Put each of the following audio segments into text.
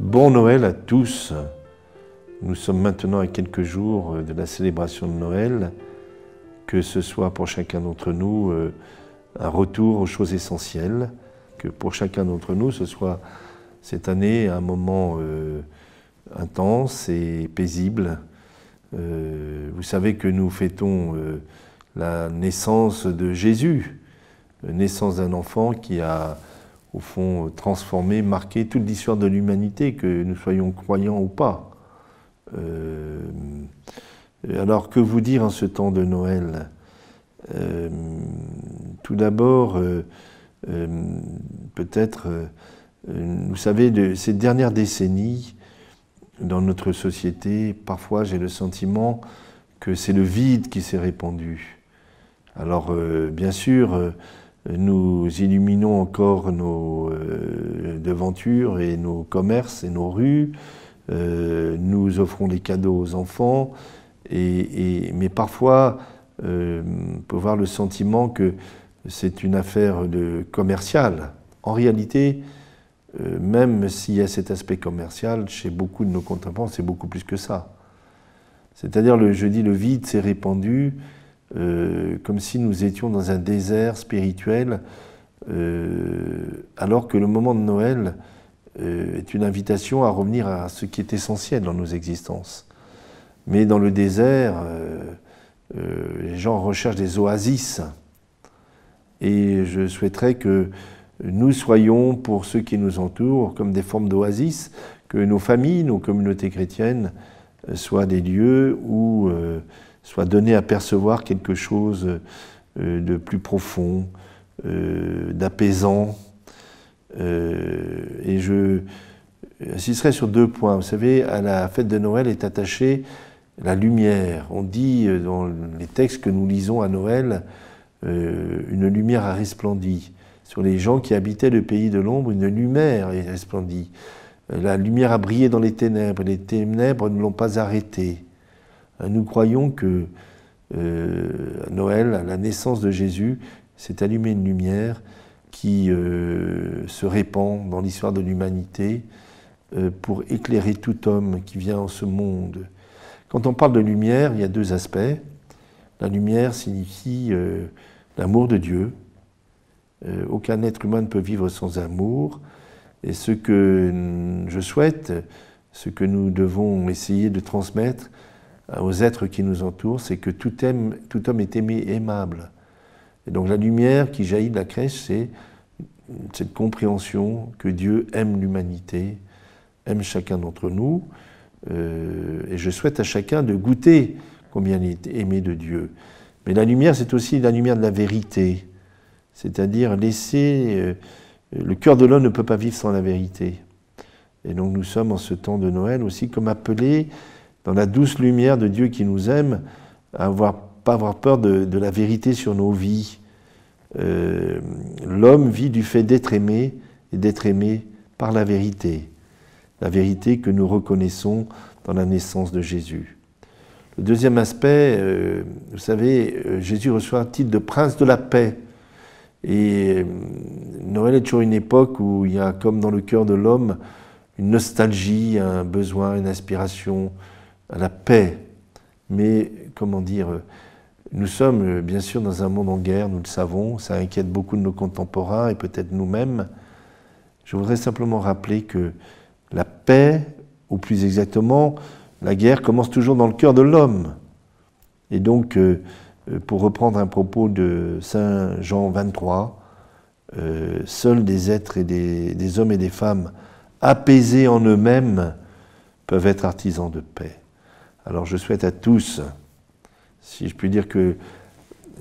Bon Noël à tous. Nous sommes maintenant à quelques jours euh, de la célébration de Noël. Que ce soit pour chacun d'entre nous euh, un retour aux choses essentielles, que pour chacun d'entre nous ce soit cette année un moment euh, intense et paisible. vous savez que nous fêtons la naissance de Jésus, la naissance d'un enfant qui a au fond, euh, transformer, marquer toute l'histoire de l'humanité, que nous soyons croyants ou pas. Euh, alors, que vous dire en ce temps de Noël euh, Tout d'abord, peut-être, vous savez, de ces dernières décennies, dans notre société, parfois j'ai le sentiment que c'est le vide qui s'est répandu. Alors, bien sûr, nous illuminons encore nos euh, devantures et nos commerces et nos rues, euh, nous offrons des cadeaux aux enfants, et, mais parfois euh, on peut avoir le sentiment que c'est une affaire de commerciale. En réalité, même s'il y a cet aspect commercial, chez beaucoup de nos contemporains, c'est beaucoup plus que ça. C'est-à-dire, je dis, le vide s'est répandu euh, comme si nous étions dans un désert spirituel, euh, alors que le moment de Noël euh, est une invitation à revenir à ce qui est essentiel dans nos existences. Mais dans le désert, les gens recherchent des oasis. Et je souhaiterais que nous soyons, pour ceux qui nous entourent, comme des formes d'oasis, que nos familles, nos communautés chrétiennes soient des lieux où soit donné à percevoir quelque chose euh, de plus profond, euh, d'apaisant. Euh, et je insisterai sur deux points. Vous savez, à la fête de Noël est attachée la lumière. On dit dans les textes que nous lisons à Noël, une lumière a resplendi. Sur les gens qui habitaient le pays de l'ombre, une lumière est resplendie. La lumière a brillé dans les ténèbres, les ténèbres ne l'ont pas arrêtée. Euh, nous croyons que euh, Noël, à la naissance de Jésus, s'est allumée une lumière qui euh, se répand dans l'histoire de l'humanité pour éclairer tout homme qui vient en ce monde. Quand on parle de lumière, il y a deux aspects. La lumière signifie l'amour de Dieu. aucun être humain ne peut vivre sans amour. Et ce que je souhaite, ce que nous devons essayer de transmettre, euh, aux êtres qui nous entourent, c'est que tout, aime, tout homme est aimé, aimable. Et donc la lumière qui jaillit de la crèche, c'est cette compréhension que Dieu aime l'humanité, aime chacun d'entre nous. Euh, et je souhaite à chacun de goûter combien il est aimé de Dieu. Mais la lumière, c'est aussi la lumière de la vérité, c'est-à-dire laisser... Euh, le cœur de l'homme ne peut pas vivre sans la vérité. Et donc nous sommes en ce temps de Noël aussi comme appelés dans la douce lumière de Dieu qui nous aime, à avoir, pas avoir peur de, la vérité sur nos vies. Euh, l'homme vit du fait d'être aimé et d'être aimé par la vérité, la vérité que nous reconnaissons dans la naissance de Jésus. Le deuxième aspect, euh, vous savez, euh, Jésus reçoit un titre de prince de la paix. Et Noël est toujours une époque où il y a, comme dans le cœur de l'homme, une nostalgie, un besoin, une aspiration, la paix. Mais, comment dire, nous sommes euh, bien sûr dans un monde en guerre, nous le savons, ça inquiète beaucoup de nos contemporains et peut-être nous-mêmes. Je voudrais simplement rappeler que la paix, ou plus exactement, la guerre commence toujours dans le cœur de l'homme. Et donc, euh, euh, pour reprendre un propos de Saint Jean 23, seuls des êtres et des hommes et des femmes apaisés en eux-mêmes peuvent être artisans de paix. Alors je souhaite à tous, si je puis dire, que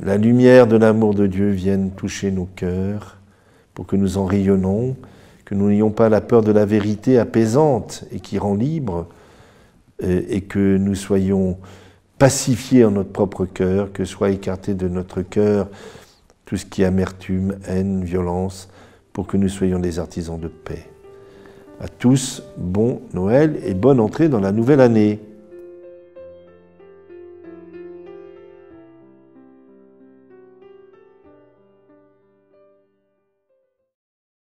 la lumière de l'amour de Dieu vienne toucher nos cœurs pour que nous en rayonnons, que nous n'ayons pas la peur de la vérité apaisante et qui rend libre, euh, et, que nous soyons pacifiés en notre propre cœur, que soit écarté de notre cœur tout ce qui est amertume, haine, violence, pour que nous soyons des artisans de paix. À tous, bon Noël et bonne entrée dans la nouvelle année.